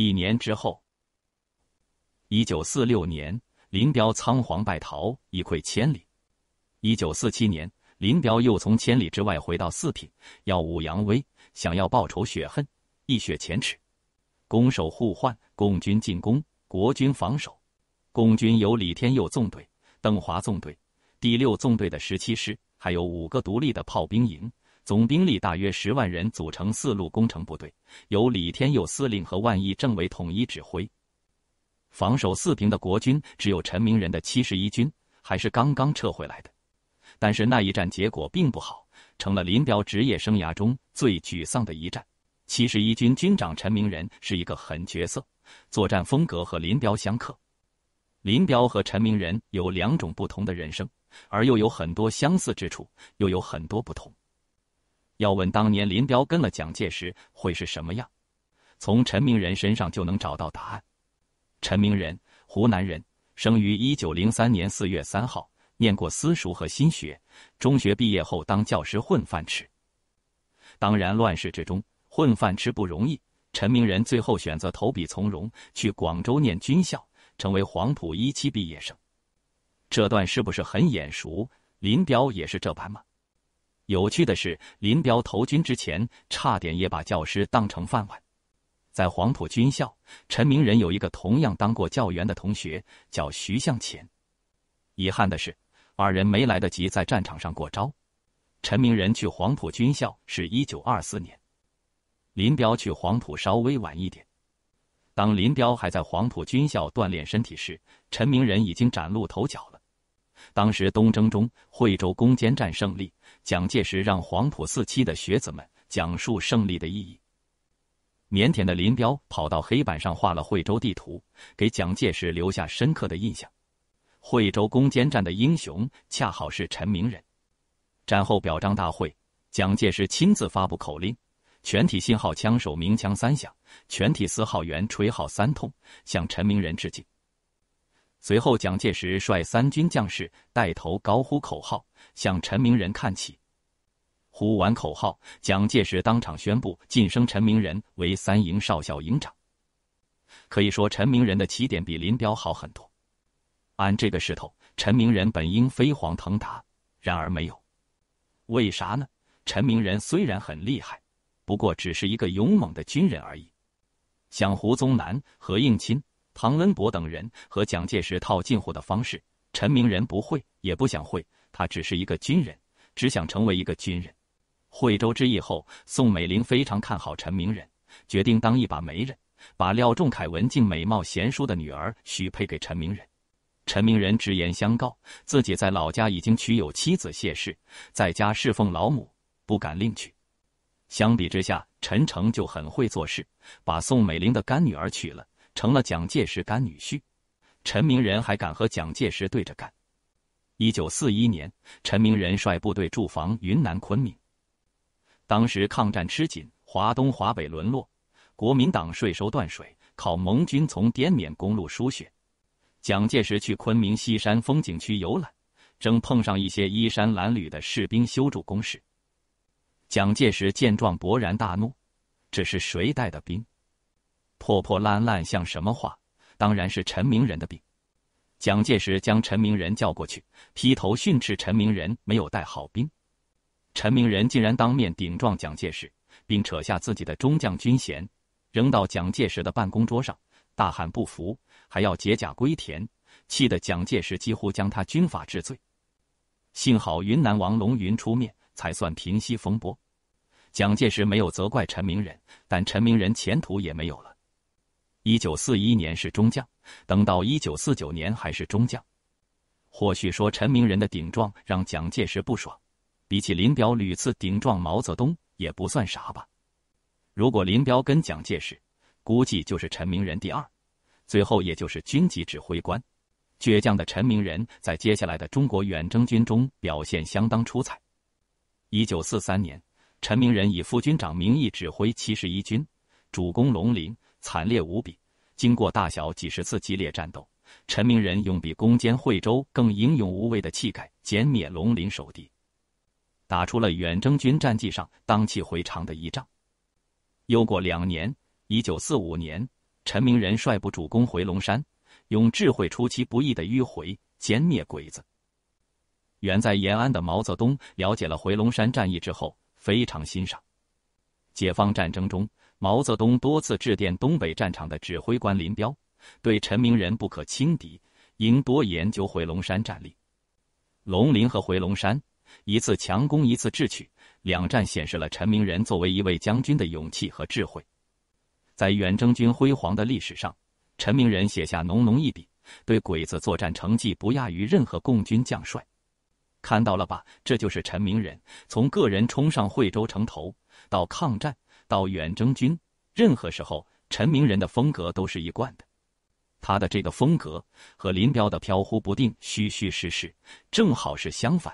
一年之后，一九四六年，林彪仓皇败逃，一溃千里；一九四七年，林彪又从千里之外回到四平，耀武扬威，想要报仇雪恨，一雪前耻。攻守互换，共军进攻，国军防守。共军有李天佑纵队、邓华纵队、第六纵队的十七师，还有五个独立的炮兵营。总兵力大约十万人，组成四路攻城部队，由李天佑司令和万毅政委统一指挥。防守四平的国军只有陈明仁的七十一军，还是刚刚撤回来的。但是那一战结果并不好，成了林彪职业生涯中最沮丧的一战。七十一军军长陈明仁是一个狠角色，作战风格和林彪相克。林彪和陈明仁有两种不同的人生，而又有很多相似之处，又有很多不同。要问当年林彪跟了蒋介石会是什么样，从陈明仁身上就能找到答案。陈明仁，湖南人，生于一九零三年四月三号，念过私塾和新学，中学毕业后当教师混饭吃。当然，乱世之中混饭吃不容易，陈明仁最后选择投笔从戎，去广州念军校，成为黄埔一期毕业生。这段是不是很眼熟？林彪也是这般吗？有趣的是，林彪投军之前，差点也把教师当成饭碗。在黄埔军校，陈明仁有一个同样当过教员的同学，叫徐向前。遗憾的是，二人没来得及在战场上过招。陈明仁去黄埔军校是一九二四年，林彪去黄埔稍微晚一点。当林彪还在黄埔军校锻炼身体时，陈明仁已经崭露头角了。当时东征中，惠州攻坚战胜利。蒋介石让黄埔四期的学子们讲述胜利的意义。腼腆的林彪跑到黑板上画了惠州地图，给蒋介石留下深刻的印象。惠州攻坚战的英雄恰好是陈明仁。战后表彰大会，蒋介石亲自发布口令：全体信号枪手鸣枪三响，全体司号员吹号三通，向陈明仁致敬。随后，蒋介石率三军将士带头高呼口号，向陈明仁看齐。呼完口号，蒋介石当场宣布晋升陈明仁为三营少校营长。可以说，陈明仁的起点比林彪好很多。按这个势头，陈明仁本应飞黄腾达，然而没有。为啥呢？陈明仁虽然很厉害，不过只是一个勇猛的军人而已。像胡宗南、何应钦、唐恩伯等人和蒋介石套近乎的方式，陈明仁不会也不想会。他只是一个军人，只想成为一个军人。惠州之役后，宋美龄非常看好陈明仁，决定当一把媒人，把廖仲恺文静、美貌、贤淑的女儿许配给陈明仁。陈明仁直言相告，自己在老家已经娶有妻子谢氏，在家侍奉老母，不敢另娶。相比之下，陈诚就很会做事，把宋美龄的干女儿娶了，成了蒋介石干女婿。陈明仁还敢和蒋介石对着干。一九四一年，陈明仁率部队驻防云南昆明。当时抗战吃紧，华东、华北沦落，国民党税收断水，靠盟军从滇缅公路输血。蒋介石去昆明西山风景区游览，正碰上一些衣衫褴褛的士兵修筑工事。蒋介石见状勃然大怒：“这是谁带的兵？破破烂烂像什么话？当然是陈明仁的兵。”蒋介石将陈明仁叫过去，劈头训斥陈明仁没有带好兵。陈明仁竟然当面顶撞蒋介石，并扯下自己的中将军衔，扔到蒋介石的办公桌上，大喊不服，还要解甲归田，气得蒋介石几乎将他军法治罪。幸好云南王龙云出面，才算平息风波。蒋介石没有责怪陈明仁，但陈明仁前途也没有了。一九四一年是中将，等到一九四九年还是中将。或许说陈明仁的顶撞让蒋介石不爽。比起林彪屡次顶撞毛泽东，也不算啥吧。如果林彪跟蒋介石，估计就是陈明仁第二，最后也就是军级指挥官。倔强的陈明仁在接下来的中国远征军中表现相当出彩。一九四三年，陈明仁以副军长名义指挥七十一军，主攻龙陵，惨烈无比。经过大小几十次激烈战斗，陈明仁用比攻坚惠州更英勇无畏的气概歼灭龙陵守敌。打出了远征军战绩上荡气回肠的一仗。又过两年，一九四五年，陈明仁率部主攻回龙山，用智慧出其不意的迂回歼灭鬼子。远在延安的毛泽东了解了回龙山战役之后，非常欣赏。解放战争中，毛泽东多次致电东北战场的指挥官林彪，对陈明仁不可轻敌，应多研究回龙山战力。龙陵和回龙山。一次强攻，一次智取，两战显示了陈明仁作为一位将军的勇气和智慧。在远征军辉煌的历史上，陈明仁写下浓浓一笔，对鬼子作战成绩不亚于任何共军将帅。看到了吧，这就是陈明仁从个人冲上惠州城头到抗战到远征军，任何时候陈明仁的风格都是一贯的。他的这个风格和林彪的飘忽不定、虚虚实实，正好是相反。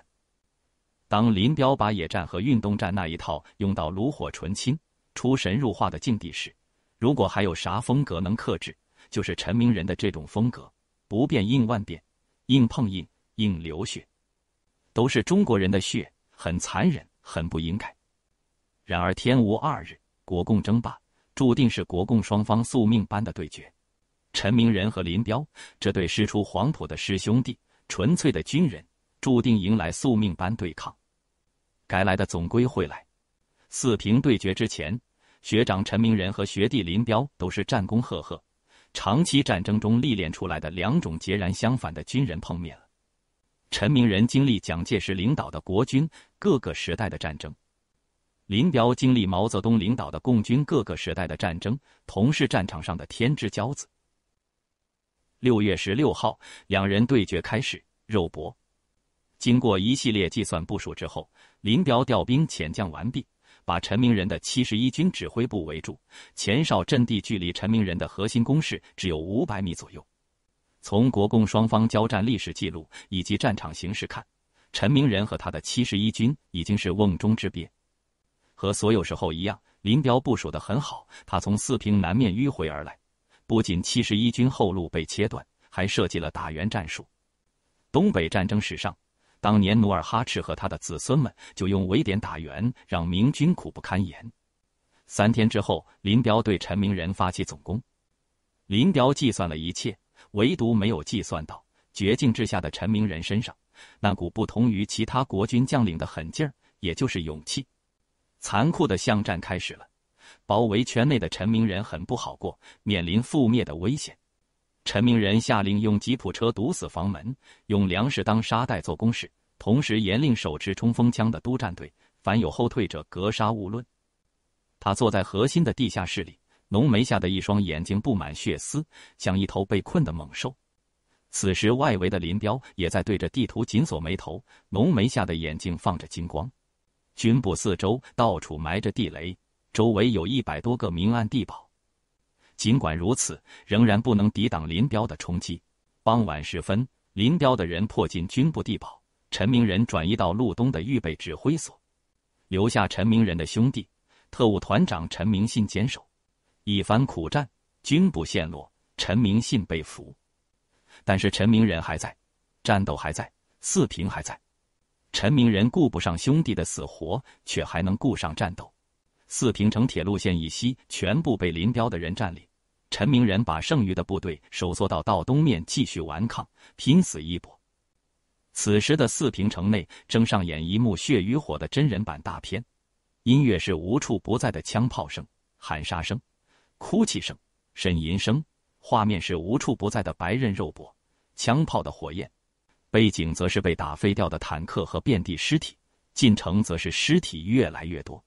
当林彪把野战和运动战那一套用到炉火纯青、出神入化的境地时，如果还有啥风格能克制，就是陈明仁的这种风格：不变应万变，硬碰硬，硬流血，都是中国人的血，很残忍，很不应该。然而天无二日，国共争霸注定是国共双方宿命般的对决。陈明仁和林彪这对师出黄埔的师兄弟，纯粹的军人，注定迎来宿命般对抗。该来的总归会来。四平对决之前，学长陈明仁和学弟林彪都是战功赫赫、长期战争中历练出来的两种截然相反的军人碰面了。陈明仁经历蒋介石领导的国军各个时代的战争，林彪经历毛泽东领导的共军各个时代的战争，同是战场上的天之骄子。六月十六号，两人对决开始，肉搏。经过一系列计算部署之后。林彪调兵遣将完毕，把陈明仁的七十一军指挥部围住。前哨阵地距离陈明仁的核心工事只有五百米左右。从国共双方交战历史记录以及战场形势看，陈明仁和他的七十一军已经是瓮中之鳖。和所有时候一样，林彪部署得很好。他从四平南面迂回而来，不仅七十一军后路被切断，还设计了打援战术。东北战争史上。当年努尔哈赤和他的子孙们就用围点打援，让明军苦不堪言。三天之后，林彪对陈明仁发起总攻。林彪计算了一切，唯独没有计算到绝境之下的陈明仁身上，那股不同于其他国军将领的狠劲儿，也就是勇气。残酷的巷战开始了，包围圈内的陈明仁很不好过，面临覆灭的危险。陈明仁下令用吉普车堵死房门，用粮食当沙袋做工事，同时严令手持冲锋枪的督战队，凡有后退者格杀勿论。他坐在核心的地下室里，浓眉下的一双眼睛布满血丝，像一头被困的猛兽。此时，外围的林彪也在对着地图紧锁眉头，浓眉下的眼睛放着金光。军部四周到处埋着地雷，周围有一百多个明暗地堡。尽管如此，仍然不能抵挡林彪的冲击。傍晚时分，林彪的人迫进军部地堡，陈明仁转移到路东的预备指挥所，留下陈明仁的兄弟、特务团长陈明信坚守。一番苦战，军部陷落，陈明信被俘，但是陈明仁还在，战斗还在，四平还在。陈明仁顾不上兄弟的死活，却还能顾上战斗。四平城铁路线以西全部被林彪的人占领。陈明仁把剩余的部队守缩到道东面，继续顽抗，拼死一搏。此时的四平城内正上演一幕血与火的真人版大片，音乐是无处不在的枪炮声、喊杀声、哭泣声、呻吟声；画面是无处不在的白刃肉搏、枪炮的火焰，背景则是被打飞掉的坦克和遍地尸体。进城则是尸体越来越多，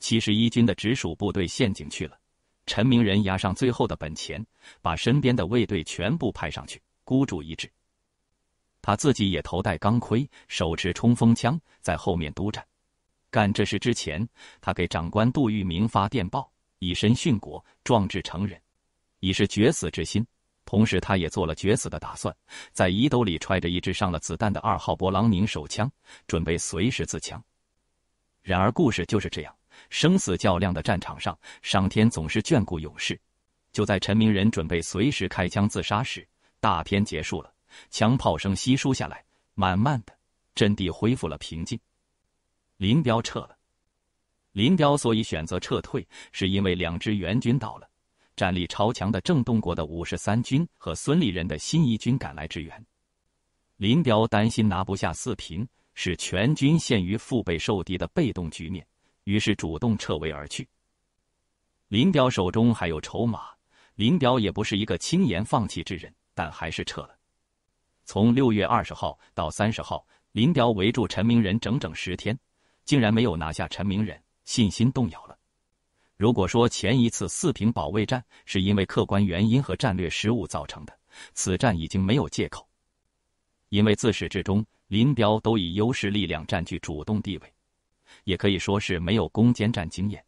七十一军的直属部队陷进去了。陈明仁押上最后的本钱，把身边的卫队全部派上去，孤注一掷。他自己也头戴钢盔，手持冲锋枪，在后面督战。干这事之前，他给长官杜聿明发电报：“以身殉国，壮志成仁，已是决死之心。”同时，他也做了决死的打算，在衣兜里揣着一支上了子弹的二号勃朗宁手枪，准备随时自枪。然而，故事就是这样。生死较量的战场上，上天总是眷顾勇士。就在陈明仁准备随时开枪自杀时，大片结束了，枪炮声稀疏下来，慢慢的阵地恢复了平静。林彪撤了。林彪所以选择撤退，是因为两支援军到了，战力超强的郑洞国的五十三军和孙立人的新一军赶来支援。林彪担心拿不下四平，使全军陷于腹背受敌的被动局面。于是主动撤围而去。林彪手中还有筹码，林彪也不是一个轻言放弃之人，但还是撤了。从六月二十号到三十号，林彪围住陈明仁整整十天，竟然没有拿下陈明仁，信心动摇了。如果说前一次四平保卫战是因为客观原因和战略失误造成的，此战已经没有借口，因为自始至终林彪都以优势力量占据主动地位。也可以说是没有攻坚战经验，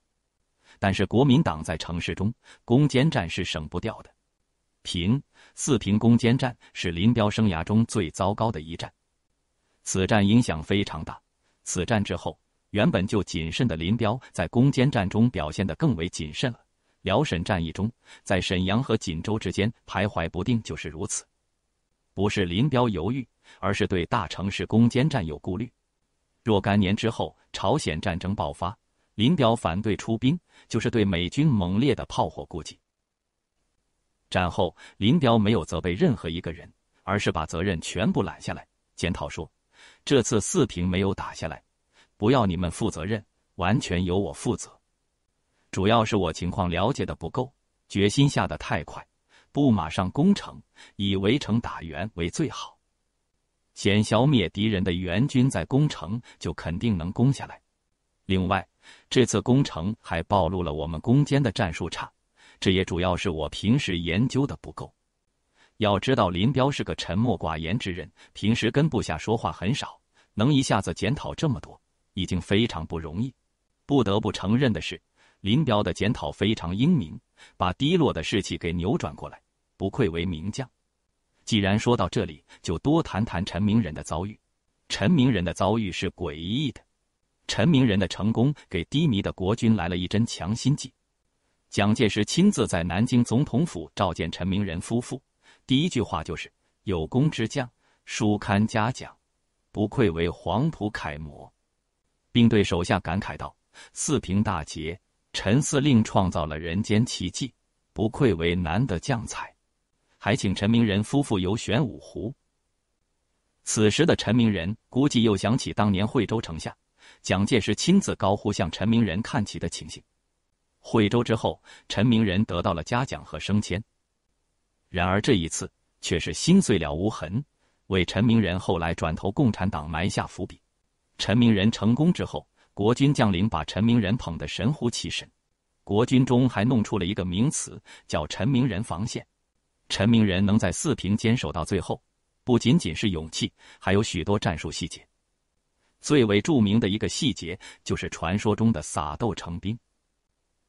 但是国民党在城市中攻坚战是省不掉的。平四平攻坚战是林彪生涯中最糟糕的一战，此战影响非常大。此战之后，原本就谨慎的林彪在攻坚战中表现得更为谨慎了。辽沈战役中，在沈阳和锦州之间徘徊不定就是如此，不是林彪犹豫，而是对大城市攻坚战有顾虑。若干年之后，朝鲜战争爆发，林彪反对出兵，就是对美军猛烈的炮火估计。战后，林彪没有责备任何一个人，而是把责任全部揽下来，检讨说：“这次四平没有打下来，不要你们负责任，完全由我负责。主要是我情况了解的不够，决心下的太快，不马上攻城，以围城打援为最好。”先消灭敌人的援军，再攻城，就肯定能攻下来。另外，这次攻城还暴露了我们攻坚的战术差，这也主要是我平时研究的不够。要知道，林彪是个沉默寡言之人，平时跟部下说话很少，能一下子检讨这么多，已经非常不容易。不得不承认的是，林彪的检讨非常英明，把低落的士气给扭转过来，不愧为名将。既然说到这里，就多谈谈陈明仁的遭遇。陈明仁的遭遇是诡异的。陈明仁的成功给低迷的国军来了一针强心剂。蒋介石亲自在南京总统府召见陈明仁夫妇，第一句话就是“有功之将，书刊嘉奖，不愧为黄埔楷模”，并对手下感慨道：“四平大捷，陈司令创造了人间奇迹，不愧为难得将才。”还请陈明仁夫妇游玄武湖。此时的陈明仁估计又想起当年惠州城下，蒋介石亲自高呼向陈明仁看齐的情形。惠州之后，陈明仁得到了嘉奖和升迁，然而这一次却是心碎了无痕，为陈明仁后来转投共产党埋下伏笔。陈明仁成功之后，国军将领把陈明仁捧得神乎其神，国军中还弄出了一个名词叫“陈明仁防线”。陈明仁能在四平坚守到最后，不仅仅是勇气，还有许多战术细节。最为著名的一个细节就是传说中的撒豆成兵。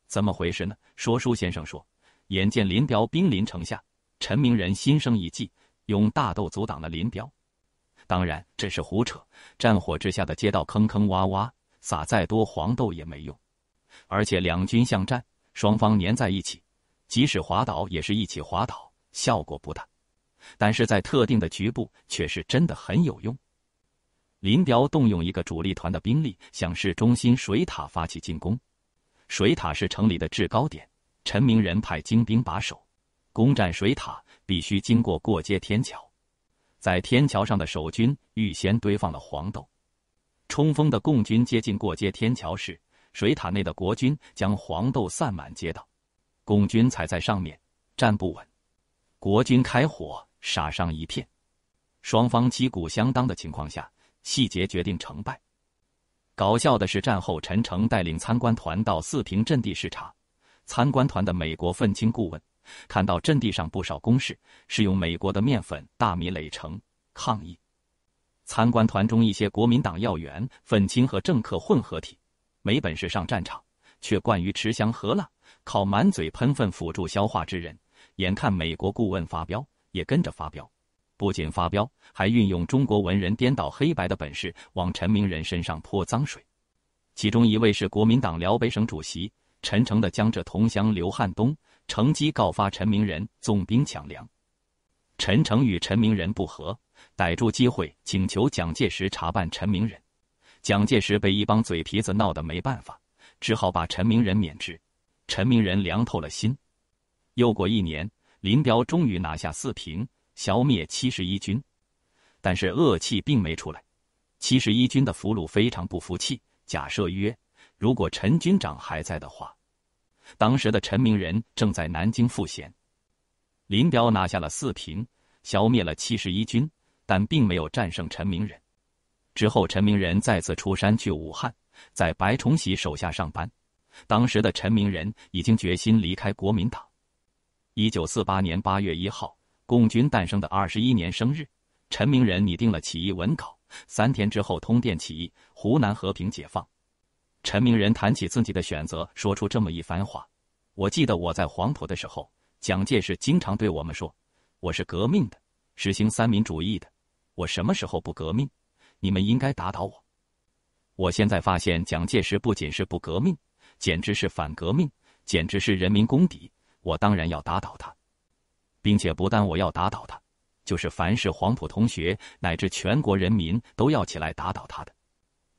怎么回事呢？说书先生说，眼见林彪兵临城下，陈明仁心生一计，用大豆阻挡了林彪。当然这是胡扯。战火之下的街道坑坑洼洼，撒再多黄豆也没用。而且两军巷战，双方粘在一起，即使滑倒也是一起滑倒。效果不大，但是在特定的局部却是真的很有用。林彪动用一个主力团的兵力向市中心水塔发起进攻。水塔是城里的制高点，陈明仁派精兵把守。攻占水塔必须经过过街天桥，在天桥上的守军预先堆放了黄豆。冲锋的共军接近过街天桥时，水塔内的国军将黄豆散满街道，共军踩在上面站不稳。国军开火，杀伤一片。双方旗鼓相当的情况下，细节决定成败。搞笑的是，战后陈诚带领参观团到四平阵地视察，参观团的美国愤青顾问看到阵地上不少工事是用美国的面粉、大米垒成，抗议。参观团中一些国民党要员、愤青和政客混合体，没本事上战场，却惯于吃香喝辣，靠满嘴喷粪辅助消化之人。眼看美国顾问发飙，也跟着发飙，不仅发飙，还运用中国文人颠倒黑白的本事，往陈明仁身上泼脏水。其中一位是国民党辽北省主席陈诚的江浙同乡刘汉东，乘机告发陈明仁纵兵抢粮。陈诚与陈明仁不和，逮住机会请求蒋介石查办陈明仁。蒋介石被一帮嘴皮子闹得没办法，只好把陈明仁免职。陈明仁凉透了心。又过一年，林彪终于拿下四平，消灭七十一军，但是恶气并没出来。七十一军的俘虏非常不服气，假设曰：“如果陈军长还在的话。”当时的陈明仁正在南京赋闲。林彪拿下了四平，消灭了七十一军，但并没有战胜陈明仁。之后，陈明仁再次出山去武汉，在白崇禧手下上班。当时的陈明仁已经决心离开国民党。一九四八年八月一号，共军诞生的二十一年生日，陈明仁拟定了起义文稿。三天之后通电起义，湖南和平解放。陈明仁谈起自己的选择，说出这么一番话：“我记得我在黄埔的时候，蒋介石经常对我们说，我是革命的，实行三民主义的。我什么时候不革命？你们应该打倒我。我现在发现，蒋介石不仅是不革命，简直是反革命，简直是人民公敌。”我当然要打倒他，并且不但我要打倒他，就是凡是黄埔同学乃至全国人民都要起来打倒他的。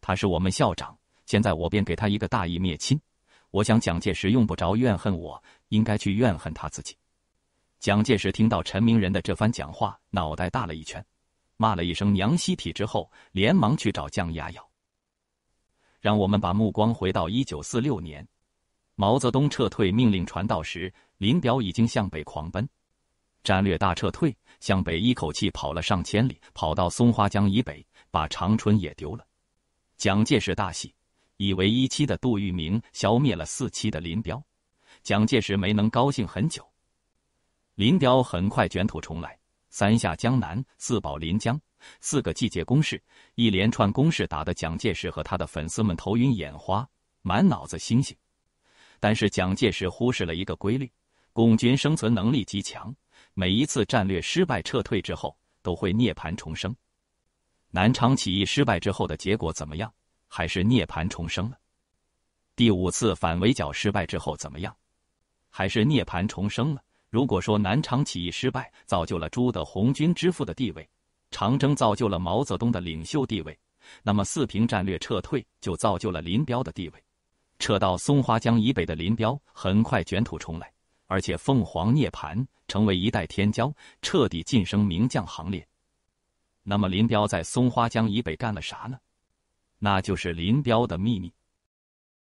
他是我们校长，现在我便给他一个大义灭亲。我想蒋介石用不着怨恨我，应该去怨恨他自己。蒋介石听到陈明仁的这番讲话，脑袋大了一圈，骂了一声“娘西体”之后，连忙去找降压药。让我们把目光回到一九四六年，毛泽东撤退命令传到时。林彪已经向北狂奔，战略大撤退，向北一口气跑了上千里，跑到松花江以北，把长春也丢了。蒋介石大喜，以为一期的杜聿明消灭了四期的林彪。蒋介石没能高兴很久，林彪很快卷土重来，三下江南，四保临江，四个季节攻势，一连串攻势打得蒋介石和他的粉丝们头晕眼花，满脑子星星。但是蒋介石忽视了一个规律。共军生存能力极强，每一次战略失败撤退之后都会涅槃重生。南昌起义失败之后的结果怎么样？还是涅槃重生了？第五次反围剿失败之后怎么样？还是涅槃重生了？如果说南昌起义失败造就了朱德红军之父的地位，长征造就了毛泽东的领袖地位，那么四平战略撤退就造就了林彪的地位。撤到松花江以北的林彪很快卷土重来。而且凤凰涅槃，成为一代天骄，彻底晋升名将行列。那么林彪在松花江以北干了啥呢？那就是林彪的秘密。